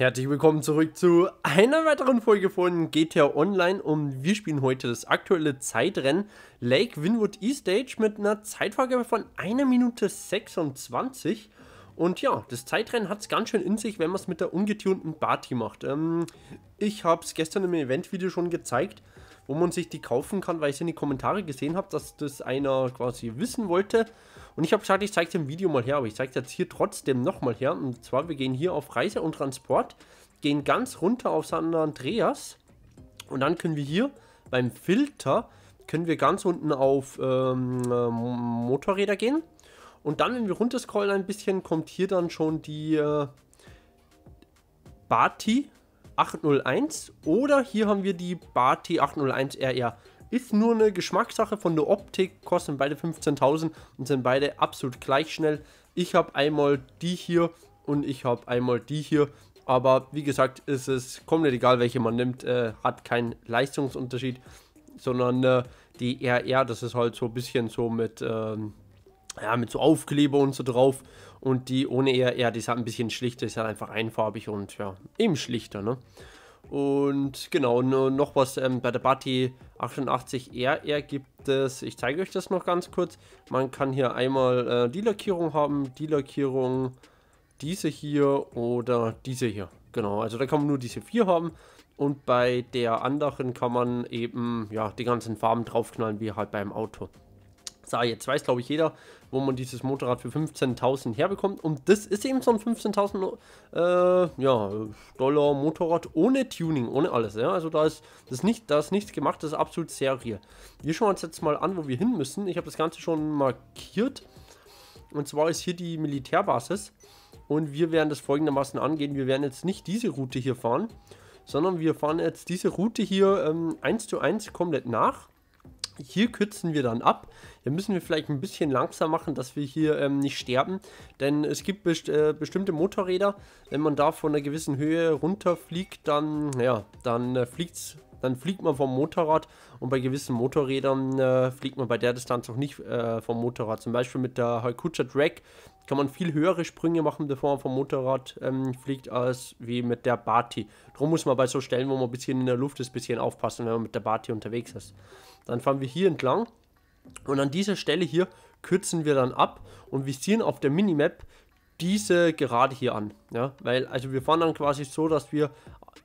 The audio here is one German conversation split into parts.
Herzlich willkommen zurück zu einer weiteren Folge von GTA Online und wir spielen heute das aktuelle Zeitrennen Lake Winwood E-Stage mit einer Zeitvorgabe von 1 Minute 26 und ja, das Zeitrennen hat es ganz schön in sich, wenn man es mit der ungetunten Party macht. Ähm, ich habe es gestern im Event-Video schon gezeigt, wo man sich die kaufen kann, weil ich in die Kommentare gesehen habe, dass das einer quasi wissen wollte. Und ich habe gesagt, ich zeige es im Video mal her, aber ich zeige es jetzt hier trotzdem nochmal her. Und zwar, wir gehen hier auf Reise und Transport, gehen ganz runter auf San Andreas und dann können wir hier beim Filter, können wir ganz unten auf ähm, äh, Motorräder gehen. Und dann, wenn wir runterscrollen ein bisschen, kommt hier dann schon die äh, Bati, 801 oder hier haben wir die Bar 801 RR. Ist nur eine Geschmackssache von der Optik, kosten beide 15.000 und sind beide absolut gleich schnell. Ich habe einmal die hier und ich habe einmal die hier. Aber wie gesagt, ist es komplett egal, welche man nimmt, äh, hat keinen Leistungsunterschied, sondern äh, die RR, das ist halt so ein bisschen so mit... Ähm, ja, mit so Aufkleber und so drauf. Und die ohne eher, ja, die ist halt ein bisschen schlichter, ist halt einfach einfarbig und ja, eben schlichter, ne? Und genau, nur noch was ähm, bei der Bati 88RR gibt es, ich zeige euch das noch ganz kurz, man kann hier einmal äh, die Lackierung haben, die Lackierung, diese hier oder diese hier. Genau, also da kann man nur diese vier haben und bei der anderen kann man eben ja die ganzen Farben draufknallen, wie halt beim Auto. So, jetzt weiß, glaube ich, jeder, wo man dieses Motorrad für 15.000 herbekommt. Und das ist eben so ein 15.000 äh, ja, Dollar Motorrad ohne Tuning, ohne alles. Ja? Also da ist, das nicht, da ist nichts gemacht, das ist absolut Serie. Wir schauen uns jetzt mal an, wo wir hin müssen. Ich habe das Ganze schon markiert. Und zwar ist hier die Militärbasis. Und wir werden das folgendermaßen angehen. Wir werden jetzt nicht diese Route hier fahren, sondern wir fahren jetzt diese Route hier ähm, 1 zu 1 komplett nach hier kürzen wir dann ab. Hier müssen wir vielleicht ein bisschen langsam machen, dass wir hier ähm, nicht sterben. Denn es gibt best äh, bestimmte Motorräder. Wenn man da von einer gewissen Höhe runterfliegt, dann, ja, dann äh, fliegt es dann fliegt man vom Motorrad und bei gewissen Motorrädern äh, fliegt man bei der Distanz auch nicht äh, vom Motorrad. Zum Beispiel mit der Haikucha Drag kann man viel höhere Sprünge machen, bevor man vom Motorrad ähm, fliegt, als wie mit der Barty. Darum muss man bei so Stellen, wo man ein bisschen in der Luft ist, ein bisschen aufpassen, wenn man mit der Barty unterwegs ist. Dann fahren wir hier entlang und an dieser Stelle hier kürzen wir dann ab und visieren auf der Minimap diese gerade hier an. Ja? Weil, also wir fahren dann quasi so, dass wir,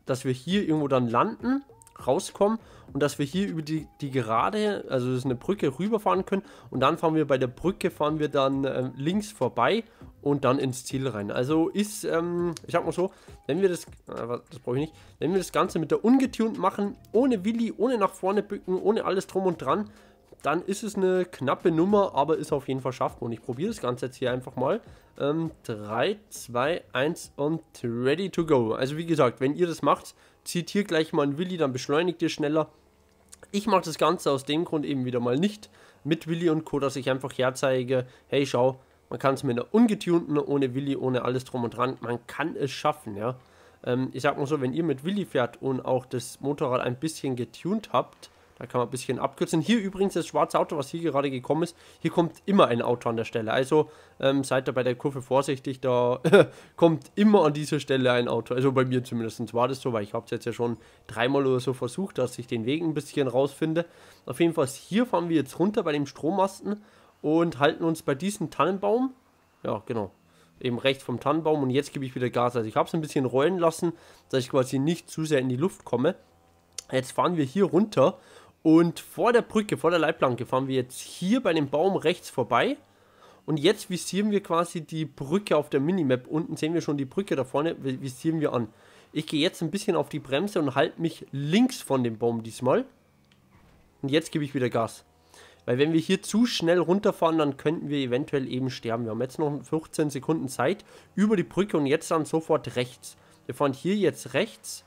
dass wir hier irgendwo dann landen rauskommen und dass wir hier über die, die Gerade, also das ist eine Brücke, rüberfahren können und dann fahren wir bei der Brücke, fahren wir dann äh, links vorbei und dann ins Ziel rein. Also ist, ähm, ich sag mal so, wenn wir das, äh, das brauche ich nicht, wenn wir das Ganze mit der ungetuned machen, ohne Willi, ohne nach vorne bücken, ohne alles drum und dran, dann ist es eine knappe Nummer, aber ist auf jeden Fall schaffbar. Und ich probiere das Ganze jetzt hier einfach mal. Ähm, 3, 2, 1 und ready to go. Also wie gesagt, wenn ihr das macht, zieht hier gleich mal einen Willi, dann beschleunigt ihr schneller. Ich mache das Ganze aus dem Grund eben wieder mal nicht mit Willi und Co., dass ich einfach herzeige, hey schau, man kann es mit einer ungetunten, ohne Willi, ohne alles drum und dran, man kann es schaffen, ja. Ähm, ich sag mal so, wenn ihr mit Willi fährt und auch das Motorrad ein bisschen getunt habt, da kann man ein bisschen abkürzen. Hier übrigens das schwarze Auto, was hier gerade gekommen ist. Hier kommt immer ein Auto an der Stelle. Also ähm, seid da bei der Kurve vorsichtig. Da kommt immer an dieser Stelle ein Auto. Also bei mir zumindest war das so, weil ich habe es jetzt ja schon dreimal oder so versucht, dass ich den Weg ein bisschen rausfinde. Auf jeden Fall hier fahren wir jetzt runter bei dem Strommasten und halten uns bei diesem Tannenbaum. Ja, genau eben rechts vom Tannenbaum und jetzt gebe ich wieder Gas. Also ich habe es ein bisschen rollen lassen, dass ich quasi nicht zu sehr in die Luft komme. Jetzt fahren wir hier runter und vor der Brücke, vor der Leitplanke fahren wir jetzt hier bei dem Baum rechts vorbei. Und jetzt visieren wir quasi die Brücke auf der Minimap. Unten sehen wir schon die Brücke da vorne, visieren wir an. Ich gehe jetzt ein bisschen auf die Bremse und halte mich links von dem Baum diesmal. Und jetzt gebe ich wieder Gas. Weil wenn wir hier zu schnell runterfahren, dann könnten wir eventuell eben sterben. Wir haben jetzt noch 15 Sekunden Zeit über die Brücke und jetzt dann sofort rechts. Wir fahren hier jetzt rechts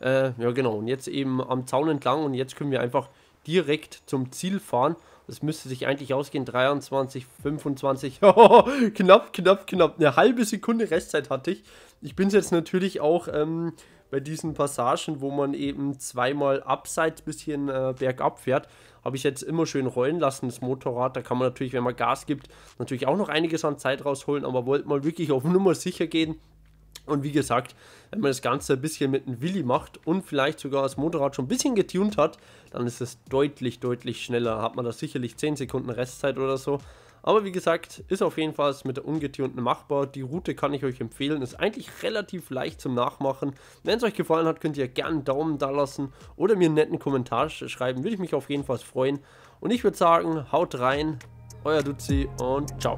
äh, ja, genau. Und jetzt eben am Zaun entlang und jetzt können wir einfach direkt zum Ziel fahren. Das müsste sich eigentlich ausgehen. 23, 25. knapp, knapp, knapp. Eine halbe Sekunde Restzeit hatte ich. Ich bin es jetzt natürlich auch ähm, bei diesen Passagen, wo man eben zweimal abseits bisschen äh, bergab fährt, habe ich jetzt immer schön rollen lassen, das Motorrad. Da kann man natürlich, wenn man Gas gibt, natürlich auch noch einiges an Zeit rausholen, aber wollte mal wirklich auf Nummer sicher gehen. Und wie gesagt, wenn man das Ganze ein bisschen mit einem Willi macht und vielleicht sogar das Motorrad schon ein bisschen getuned hat, dann ist es deutlich, deutlich schneller. Hat man da sicherlich 10 Sekunden Restzeit oder so. Aber wie gesagt, ist auf jeden Fall mit der ungetunten machbar. Die Route kann ich euch empfehlen. Ist eigentlich relativ leicht zum Nachmachen. Wenn es euch gefallen hat, könnt ihr gerne einen Daumen da lassen oder mir einen netten Kommentar schreiben. Würde ich mich auf jeden Fall freuen. Und ich würde sagen, haut rein, euer Duzi und ciao.